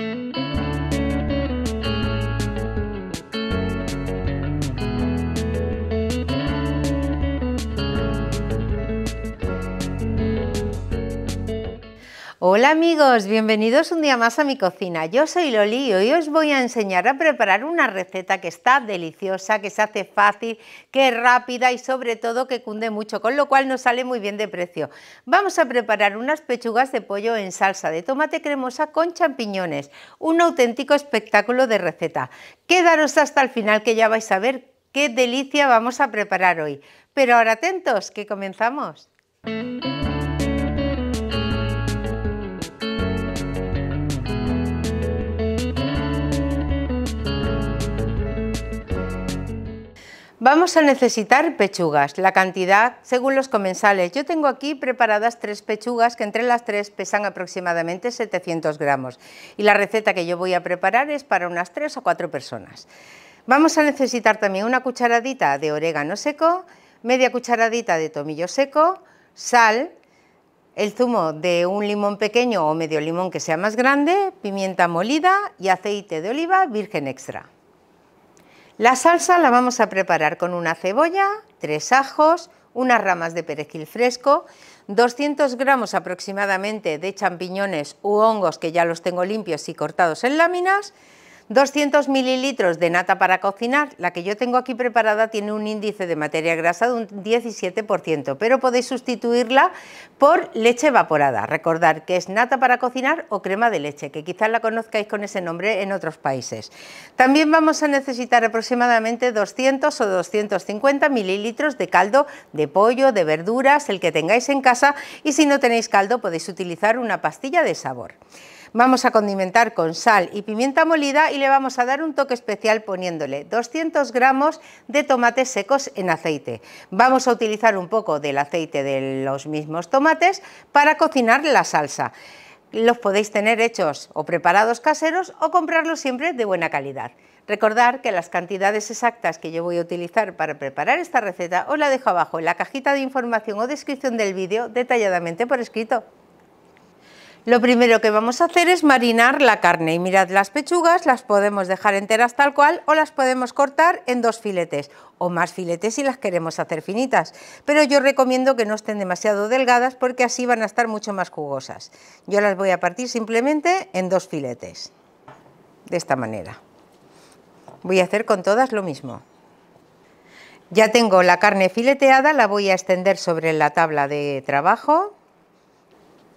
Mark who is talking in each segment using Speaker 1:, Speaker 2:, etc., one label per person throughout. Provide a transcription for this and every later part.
Speaker 1: Música Hola amigos, bienvenidos un día más a mi cocina. Yo soy Loli y hoy os voy a enseñar a preparar una receta que está deliciosa, que se hace fácil, que es rápida y sobre todo que cunde mucho, con lo cual nos sale muy bien de precio. Vamos a preparar unas pechugas de pollo en salsa de tomate cremosa con champiñones. Un auténtico espectáculo de receta. Quedaros hasta el final que ya vais a ver qué delicia vamos a preparar hoy. Pero ahora atentos, que comenzamos. Vamos a necesitar pechugas, la cantidad según los comensales. Yo tengo aquí preparadas tres pechugas que entre las tres pesan aproximadamente 700 gramos y la receta que yo voy a preparar es para unas tres o cuatro personas. Vamos a necesitar también una cucharadita de orégano seco, media cucharadita de tomillo seco, sal, el zumo de un limón pequeño o medio limón que sea más grande, pimienta molida y aceite de oliva virgen extra. La salsa la vamos a preparar con una cebolla, tres ajos, unas ramas de perejil fresco, 200 gramos aproximadamente de champiñones u hongos que ya los tengo limpios y cortados en láminas, 200 mililitros de nata para cocinar, la que yo tengo aquí preparada tiene un índice de materia grasa de un 17%, pero podéis sustituirla por leche evaporada. Recordar que es nata para cocinar o crema de leche, que quizás la conozcáis con ese nombre en otros países. También vamos a necesitar aproximadamente 200 o 250 mililitros de caldo de pollo, de verduras, el que tengáis en casa, y si no tenéis caldo podéis utilizar una pastilla de sabor. Vamos a condimentar con sal y pimienta molida y le vamos a dar un toque especial poniéndole 200 gramos de tomates secos en aceite. Vamos a utilizar un poco del aceite de los mismos tomates para cocinar la salsa los podéis tener hechos o preparados caseros o comprarlos siempre de buena calidad. Recordar que las cantidades exactas que yo voy a utilizar para preparar esta receta os la dejo abajo en la cajita de información o descripción del vídeo detalladamente por escrito. Lo primero que vamos a hacer es marinar la carne y mirad las pechugas, las podemos dejar enteras tal cual o las podemos cortar en dos filetes o más filetes si las queremos hacer finitas, pero yo recomiendo que no estén demasiado delgadas porque así van a estar mucho más jugosas. Yo las voy a partir simplemente en dos filetes, de esta manera. Voy a hacer con todas lo mismo. Ya tengo la carne fileteada, la voy a extender sobre la tabla de trabajo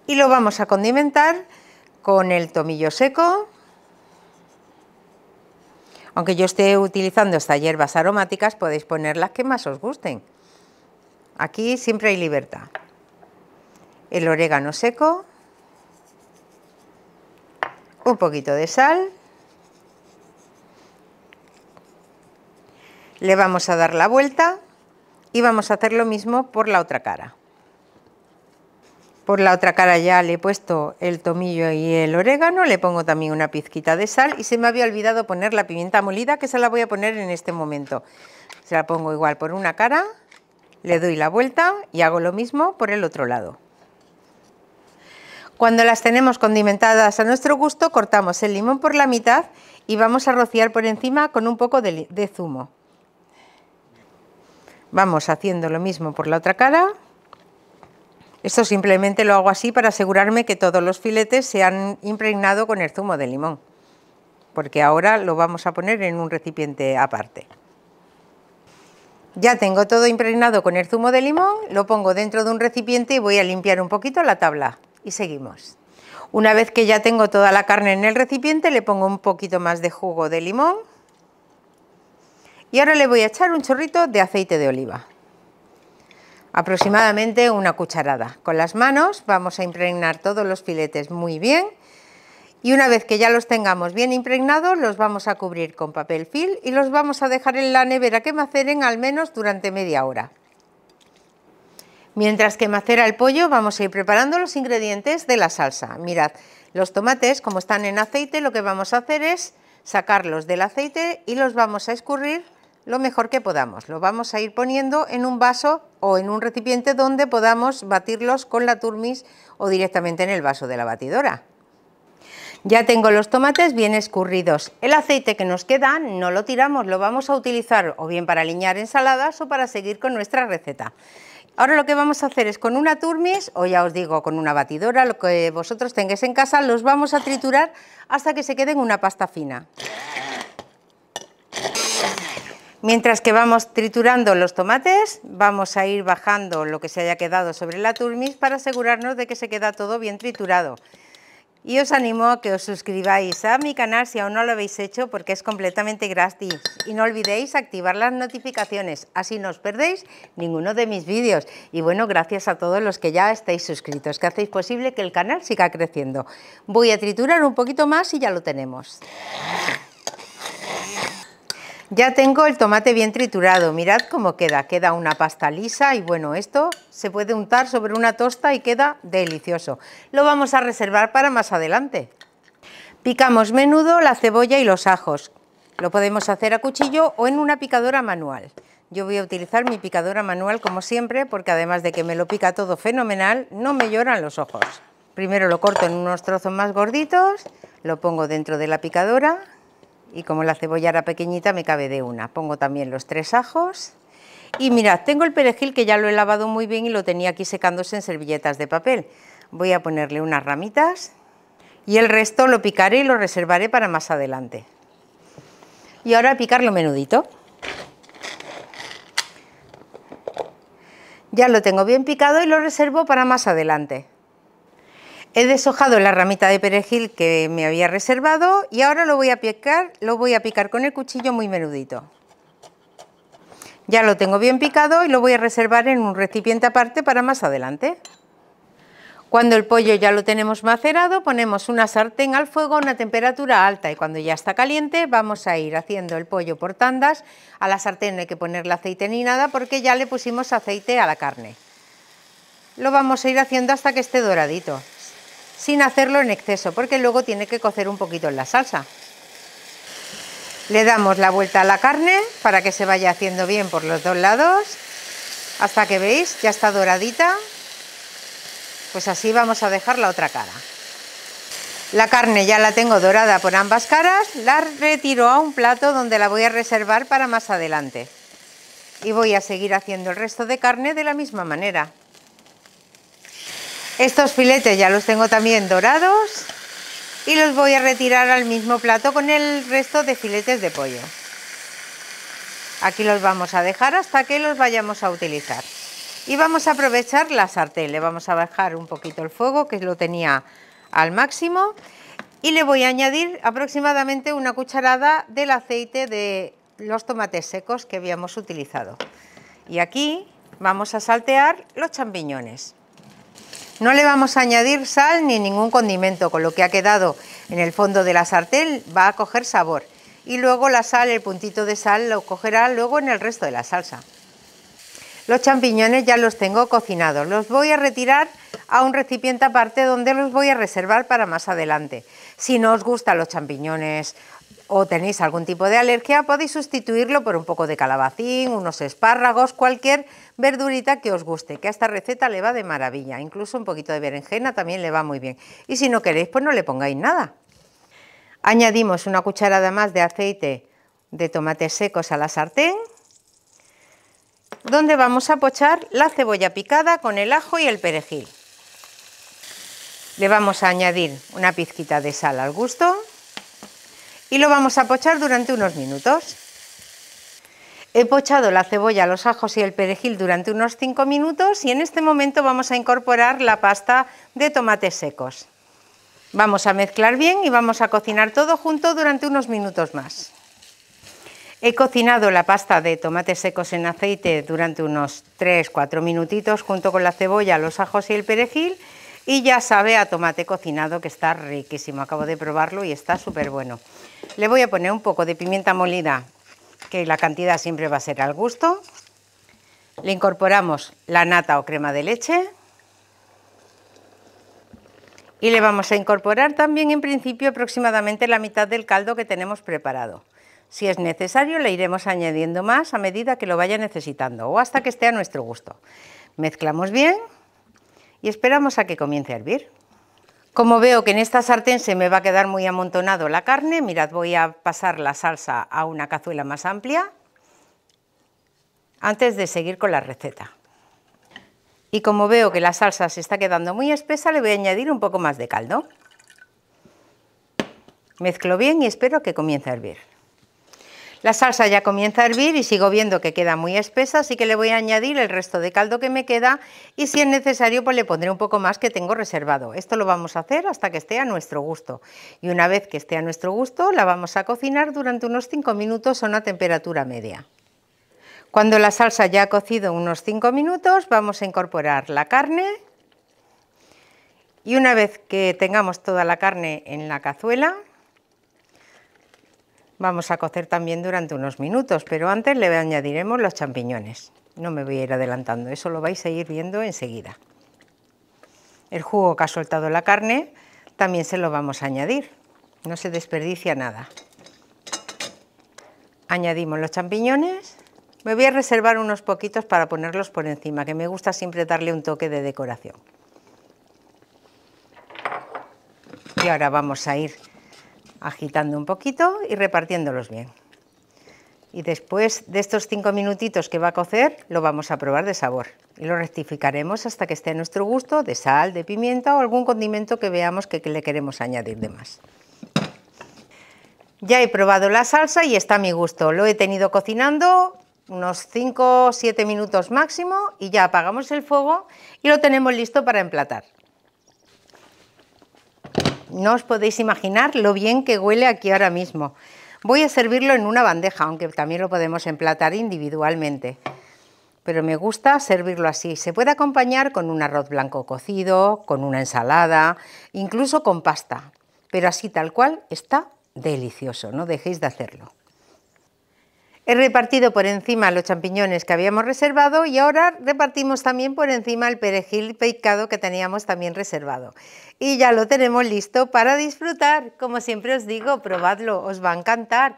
Speaker 1: y lo vamos a condimentar con el tomillo seco, aunque yo esté utilizando estas hierbas aromáticas, podéis poner las que más os gusten. Aquí siempre hay libertad. El orégano seco, un poquito de sal, le vamos a dar la vuelta y vamos a hacer lo mismo por la otra cara. Por la otra cara ya le he puesto el tomillo y el orégano, le pongo también una pizquita de sal y se me había olvidado poner la pimienta molida que se la voy a poner en este momento. Se la pongo igual por una cara, le doy la vuelta y hago lo mismo por el otro lado. Cuando las tenemos condimentadas a nuestro gusto, cortamos el limón por la mitad y vamos a rociar por encima con un poco de, zumo. Vamos haciendo lo mismo por la otra cara. Esto simplemente lo hago así para asegurarme que todos los filetes se han impregnado con el zumo de limón, porque ahora lo vamos a poner en un recipiente aparte. Ya tengo todo impregnado con el zumo de limón, lo pongo dentro de un recipiente y voy a limpiar un poquito la tabla. Y seguimos. Una vez que ya tengo toda la carne en el recipiente, le pongo un poquito más de jugo de limón. Y ahora le voy a echar un chorrito de aceite de oliva aproximadamente una cucharada. Con las manos vamos a impregnar todos los filetes muy bien y una vez que ya los tengamos bien impregnados los vamos a cubrir con papel film y los vamos a dejar en la nevera que maceren al menos durante media hora. Mientras que macera el pollo vamos a ir preparando los ingredientes de la salsa. Mirad, los tomates como están en aceite lo que vamos a hacer es sacarlos del aceite y los vamos a escurrir lo mejor que podamos. Lo vamos a ir poniendo en un vaso o en un recipiente donde podamos batirlos con la turmis o directamente en el vaso de la batidora. Ya tengo los tomates bien escurridos. El aceite que nos queda no lo tiramos, lo vamos a utilizar o bien para aliñar ensaladas o para seguir con nuestra receta. Ahora lo que vamos a hacer es con una turmis o ya os digo con una batidora, lo que vosotros tengáis en casa, los vamos a triturar hasta que se queden una pasta fina. Mientras que vamos triturando los tomates, vamos a ir bajando lo que se haya quedado sobre la turmis para asegurarnos de que se queda todo bien triturado. Y os animo a que os suscribáis a mi canal si aún no lo habéis hecho porque es completamente gratis. Y no olvidéis activar las notificaciones, así no os perdéis ninguno de mis vídeos. Y bueno, gracias a todos los que ya estáis suscritos, que hacéis posible que el canal siga creciendo. Voy a triturar un poquito más y ya lo tenemos. Ya tengo el tomate bien triturado, mirad cómo queda, queda una pasta lisa y bueno, esto se puede untar sobre una tosta y queda delicioso. Lo vamos a reservar para más adelante. Picamos menudo, la cebolla y los ajos. Lo podemos hacer a cuchillo o en una picadora manual. Yo voy a utilizar mi picadora manual como siempre porque además de que me lo pica todo fenomenal, no me lloran los ojos. Primero lo corto en unos trozos más gorditos, lo pongo dentro de la picadora y como la cebolla era pequeñita me cabe de una. Pongo también los tres ajos y mirad, tengo el perejil que ya lo he lavado muy bien y lo tenía aquí secándose en servilletas de papel. Voy a ponerle unas ramitas y el resto lo picaré y lo reservaré para más adelante. Y ahora picarlo menudito. Ya lo tengo bien picado y lo reservo para más adelante. He deshojado la ramita de perejil que me había reservado y ahora lo voy a picar, lo voy a picar con el cuchillo muy menudito. Ya lo tengo bien picado y lo voy a reservar en un recipiente aparte para más adelante. Cuando el pollo ya lo tenemos macerado, ponemos una sartén al fuego a una temperatura alta y cuando ya está caliente vamos a ir haciendo el pollo por tandas. A la sartén no hay que ponerle aceite ni nada porque ya le pusimos aceite a la carne. Lo vamos a ir haciendo hasta que esté doradito sin hacerlo en exceso, porque luego tiene que cocer un poquito en la salsa. Le damos la vuelta a la carne para que se vaya haciendo bien por los dos lados, hasta que veis, ya está doradita. Pues así vamos a dejar la otra cara. La carne ya la tengo dorada por ambas caras, la retiro a un plato donde la voy a reservar para más adelante. Y voy a seguir haciendo el resto de carne de la misma manera. Estos filetes ya los tengo también dorados y los voy a retirar al mismo plato con el resto de filetes de pollo. Aquí los vamos a dejar hasta que los vayamos a utilizar. Y vamos a aprovechar la sartén, le vamos a bajar un poquito el fuego que lo tenía al máximo y le voy a añadir aproximadamente una cucharada del aceite de los tomates secos que habíamos utilizado. Y aquí vamos a saltear los champiñones. No le vamos a añadir sal ni ningún condimento, con lo que ha quedado en el fondo de la sartén va a coger sabor. Y luego la sal, el puntito de sal, lo cogerá luego en el resto de la salsa. Los champiñones ya los tengo cocinados, los voy a retirar a un recipiente aparte donde los voy a reservar para más adelante. Si no os gustan los champiñones o tenéis algún tipo de alergia, podéis sustituirlo por un poco de calabacín, unos espárragos, cualquier verdurita que os guste, que a esta receta le va de maravilla. Incluso un poquito de berenjena también le va muy bien. Y si no queréis, pues no le pongáis nada. Añadimos una cucharada más de aceite de tomates secos a la sartén, donde vamos a pochar la cebolla picada con el ajo y el perejil. Le vamos a añadir una pizquita de sal al gusto y lo vamos a pochar durante unos minutos. He pochado la cebolla, los ajos y el perejil durante unos 5 minutos y en este momento vamos a incorporar la pasta de tomates secos. Vamos a mezclar bien y vamos a cocinar todo junto durante unos minutos más. He cocinado la pasta de tomates secos en aceite durante unos 3-4 minutitos junto con la cebolla, los ajos y el perejil y ya sabe a tomate cocinado que está riquísimo, acabo de probarlo y está súper bueno. Le voy a poner un poco de pimienta molida, que la cantidad siempre va a ser al gusto. Le incorporamos la nata o crema de leche y le vamos a incorporar también en principio aproximadamente la mitad del caldo que tenemos preparado. Si es necesario le iremos añadiendo más a medida que lo vaya necesitando o hasta que esté a nuestro gusto. Mezclamos bien y esperamos a que comience a hervir. Como veo que en esta sartén se me va a quedar muy amontonado la carne, mirad, voy a pasar la salsa a una cazuela más amplia antes de seguir con la receta. Y como veo que la salsa se está quedando muy espesa, le voy a añadir un poco más de caldo. Mezclo bien y espero que comience a hervir. La salsa ya comienza a hervir y sigo viendo que queda muy espesa, así que le voy a añadir el resto de caldo que me queda y si es necesario pues le pondré un poco más que tengo reservado. Esto lo vamos a hacer hasta que esté a nuestro gusto y una vez que esté a nuestro gusto la vamos a cocinar durante unos 5 minutos a una temperatura media. Cuando la salsa ya ha cocido unos 5 minutos, vamos a incorporar la carne. Y una vez que tengamos toda la carne en la cazuela, vamos a cocer también durante unos minutos, pero antes le añadiremos los champiñones. No me voy a ir adelantando, eso lo vais a ir viendo enseguida. El jugo que ha soltado la carne también se lo vamos a añadir, no se desperdicia nada. Añadimos los champiñones, me voy a reservar unos poquitos para ponerlos por encima, que me gusta siempre darle un toque de decoración. Y ahora vamos a ir agitando un poquito y repartiéndolos bien. Y después de estos cinco minutitos que va a cocer, lo vamos a probar de sabor. Y lo rectificaremos hasta que esté a nuestro gusto de sal, de pimienta o algún condimento que veamos que le queremos añadir de más. Ya he probado la salsa y está a mi gusto. Lo he tenido cocinando unos 5 o 7 minutos máximo y ya apagamos el fuego y lo tenemos listo para emplatar. No os podéis imaginar lo bien que huele aquí ahora mismo. Voy a servirlo en una bandeja, aunque también lo podemos emplatar individualmente. Pero me gusta servirlo así. Se puede acompañar con un arroz blanco cocido, con una ensalada, incluso con pasta. Pero así tal cual está delicioso, no dejéis de hacerlo. He repartido por encima los champiñones que habíamos reservado y ahora repartimos también por encima el perejil picado que teníamos también reservado. Y ya lo tenemos listo para disfrutar. Como siempre os digo, probadlo, os va a encantar.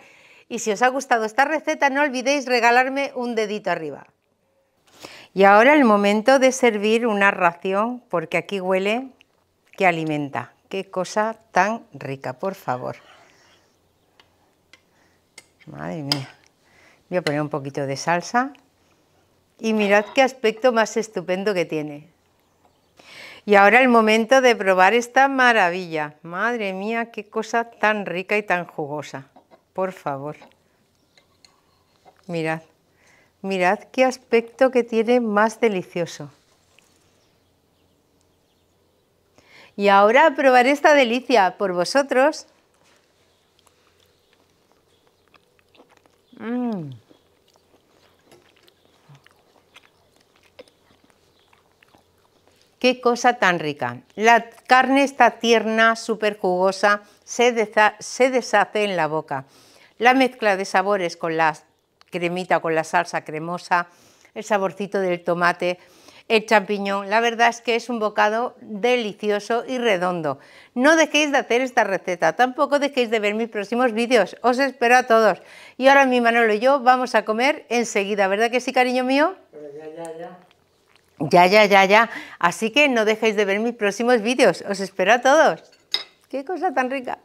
Speaker 1: Y si os ha gustado esta receta, no olvidéis regalarme un dedito arriba. Y ahora el momento de servir una ración, porque aquí huele que alimenta. Qué cosa tan rica, por favor. Madre mía. Voy a poner un poquito de salsa y mirad qué aspecto más estupendo que tiene. Y ahora el momento de probar esta maravilla. Madre mía, qué cosa tan rica y tan jugosa. Por favor. Mirad, mirad qué aspecto que tiene más delicioso. Y ahora a probar esta delicia por vosotros. Mm. Qué cosa tan rica. La carne está tierna, súper jugosa, se deshace en la boca. La mezcla de sabores con la cremita, con la salsa cremosa, el saborcito del tomate, el champiñón. La verdad es que es un bocado delicioso y redondo. No dejéis de hacer esta receta, tampoco dejéis de ver mis próximos vídeos. Os espero a todos. Y ahora mi Manolo y yo vamos a comer enseguida, ¿verdad que sí, cariño mío? ya, ya, ya. Ya, ya, ya, ya. Así que no dejéis de ver mis próximos vídeos. Os espero a todos. ¡Qué cosa tan rica!